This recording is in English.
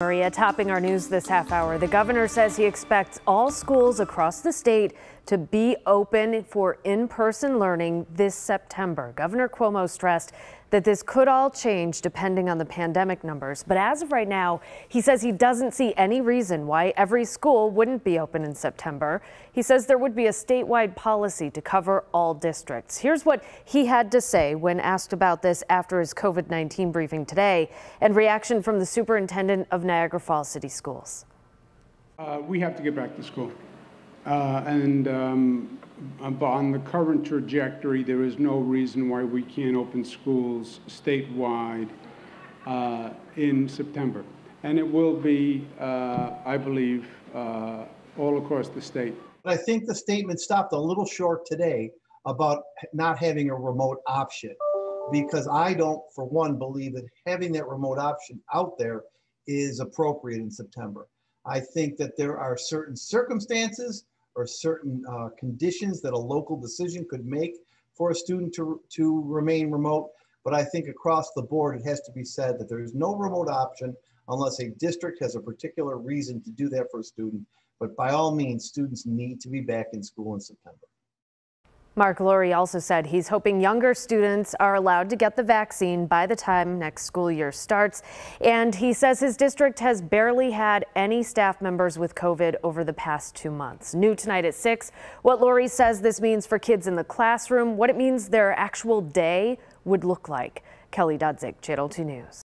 Maria, topping our news this half hour, the governor says he expects all schools across the state to be open for in person learning this September. Governor Cuomo stressed that this could all change depending on the pandemic numbers. But as of right now, he says he doesn't see any reason why every school wouldn't be open in September. He says there would be a statewide policy to cover all districts. Here's what he had to say when asked about this after his COVID 19 briefing today and reaction from the superintendent of Niagara Falls City Schools. Uh, we have to get back to school. Uh, and um, on the current trajectory, there is no reason why we can't open schools statewide uh, in September. And it will be, uh, I believe, uh, all across the state. But I think the statement stopped a little short today about not having a remote option because I don't, for one, believe that having that remote option out there is appropriate in September. I think that there are certain circumstances or certain uh, conditions that a local decision could make for a student to, to remain remote. But I think across the board, it has to be said that there is no remote option unless a district has a particular reason to do that for a student. But by all means, students need to be back in school in September. Mark Laurie also said he's hoping younger students are allowed to get the vaccine by the time next school year starts. And he says his district has barely had any staff members with COVID over the past two months. New tonight at 6, what Laurie says this means for kids in the classroom, what it means their actual day would look like. Kelly Dudzik, Channel 2 News.